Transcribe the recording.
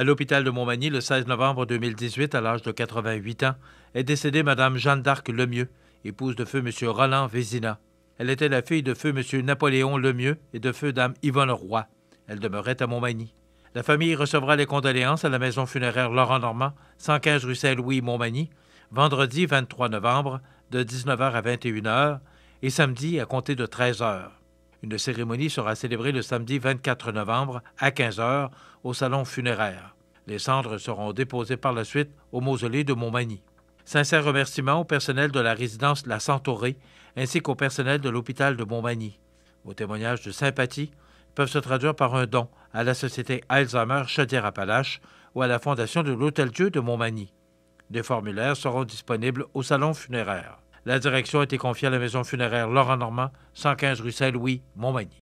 À l'hôpital de Montmagny, le 16 novembre 2018, à l'âge de 88 ans, est décédée Mme Jeanne d'Arc Lemieux, épouse de feu M. Roland Vézina. Elle était la fille de feu M. Napoléon Lemieux et de feu Dame Yvonne Roy. Elle demeurait à Montmagny. La famille recevra les condoléances à la maison funéraire Laurent Normand, 115 rue Saint-Louis, Montmagny, vendredi 23 novembre, de 19h à 21h, et samedi à compter de 13h. Une cérémonie sera célébrée le samedi 24 novembre à 15h au salon funéraire. Les cendres seront déposées par la suite au mausolée de Montmagny. Sincère remerciements au personnel de la résidence La Centaurée ainsi qu'au personnel de l'hôpital de Montmagny. Vos témoignages de sympathie peuvent se traduire par un don à la Société Alzheimer Chaudière-Appalaches ou à la Fondation de l'Hôtel-Dieu de Montmagny. Des formulaires seront disponibles au salon funéraire. La direction a été confiée à la maison funéraire Laurent Normand, 115 rue Saint-Louis, Montmagny.